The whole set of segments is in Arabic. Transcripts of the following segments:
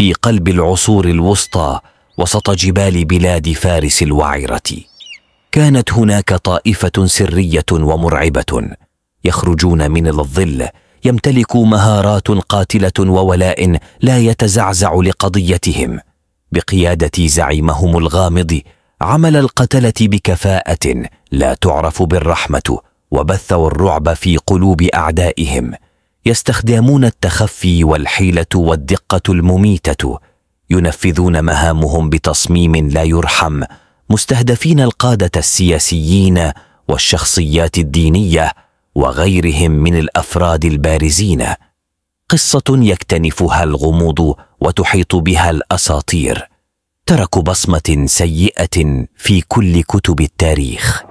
في قلب العصور الوسطى وسط جبال بلاد فارس الوعره كانت هناك طائفه سريه ومرعبه يخرجون من الظل يمتلكوا مهارات قاتله وولاء لا يتزعزع لقضيتهم بقياده زعيمهم الغامض عمل القتله بكفاءه لا تعرف بالرحمه وبثوا الرعب في قلوب اعدائهم يستخدمون التخفي والحيله والدقه المميته ينفذون مهامهم بتصميم لا يرحم مستهدفين القاده السياسيين والشخصيات الدينيه وغيرهم من الافراد البارزين قصه يكتنفها الغموض وتحيط بها الاساطير تركوا بصمه سيئه في كل كتب التاريخ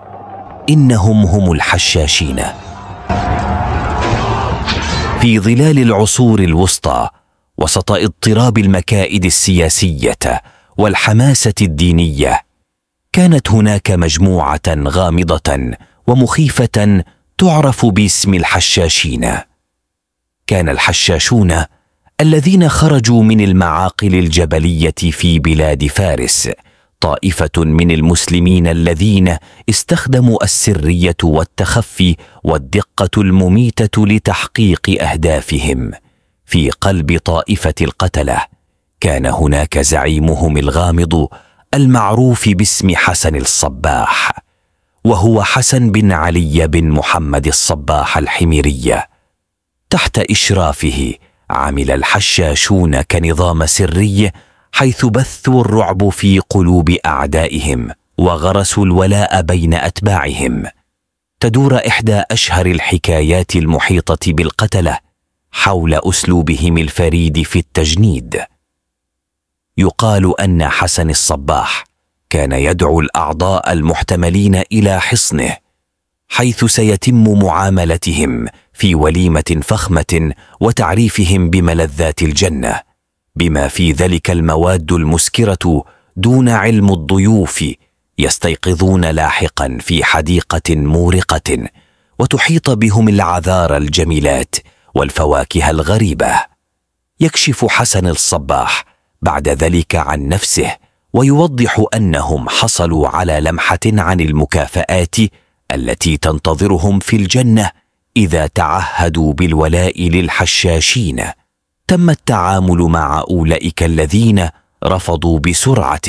انهم هم الحشاشين في ظلال العصور الوسطى وسط اضطراب المكائد السياسيه والحماسه الدينيه كانت هناك مجموعه غامضه ومخيفه تعرف باسم الحشاشين كان الحشاشون الذين خرجوا من المعاقل الجبليه في بلاد فارس طائفه من المسلمين الذين استخدموا السريه والتخفي والدقه المميته لتحقيق اهدافهم في قلب طائفه القتله كان هناك زعيمهم الغامض المعروف باسم حسن الصباح وهو حسن بن علي بن محمد الصباح الحميريه تحت اشرافه عمل الحشاشون كنظام سري حيث بثوا الرعب في قلوب اعدائهم وغرسوا الولاء بين اتباعهم تدور احدى اشهر الحكايات المحيطه بالقتله حول اسلوبهم الفريد في التجنيد يقال ان حسن الصباح كان يدعو الاعضاء المحتملين الى حصنه حيث سيتم معاملتهم في وليمه فخمه وتعريفهم بملذات الجنه بما في ذلك المواد المسكره دون علم الضيوف يستيقظون لاحقا في حديقه مورقه وتحيط بهم العذار الجميلات والفواكه الغريبه يكشف حسن الصباح بعد ذلك عن نفسه ويوضح انهم حصلوا على لمحه عن المكافات التي تنتظرهم في الجنه اذا تعهدوا بالولاء للحشاشين تم التعامل مع اولئك الذين رفضوا بسرعه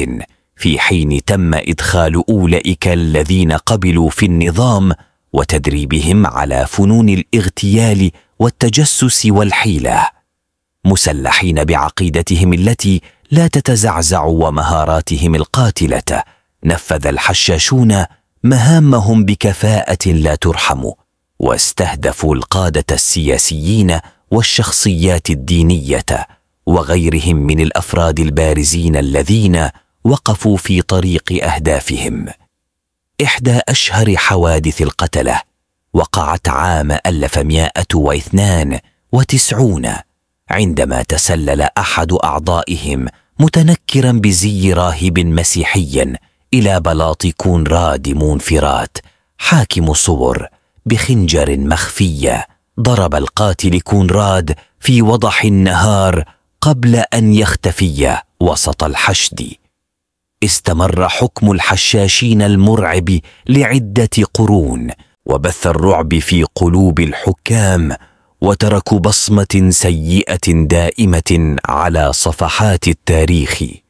في حين تم ادخال اولئك الذين قبلوا في النظام وتدريبهم على فنون الاغتيال والتجسس والحيله مسلحين بعقيدتهم التي لا تتزعزع ومهاراتهم القاتله نفذ الحشاشون مهامهم بكفاءه لا ترحم واستهدفوا القاده السياسيين والشخصيات الدينيه وغيرهم من الافراد البارزين الذين وقفوا في طريق اهدافهم احدى اشهر حوادث القتله وقعت عام 1192 عندما تسلل احد اعضائهم متنكرا بزي راهب مسيحي الى بلاط كونراد مونفرات حاكم صور بخنجر مخفيه ضرب القاتل كونراد في وضح النهار قبل ان يختفي وسط الحشد استمر حكم الحشاشين المرعب لعده قرون وبث الرعب في قلوب الحكام وترك بصمه سيئه دائمه على صفحات التاريخ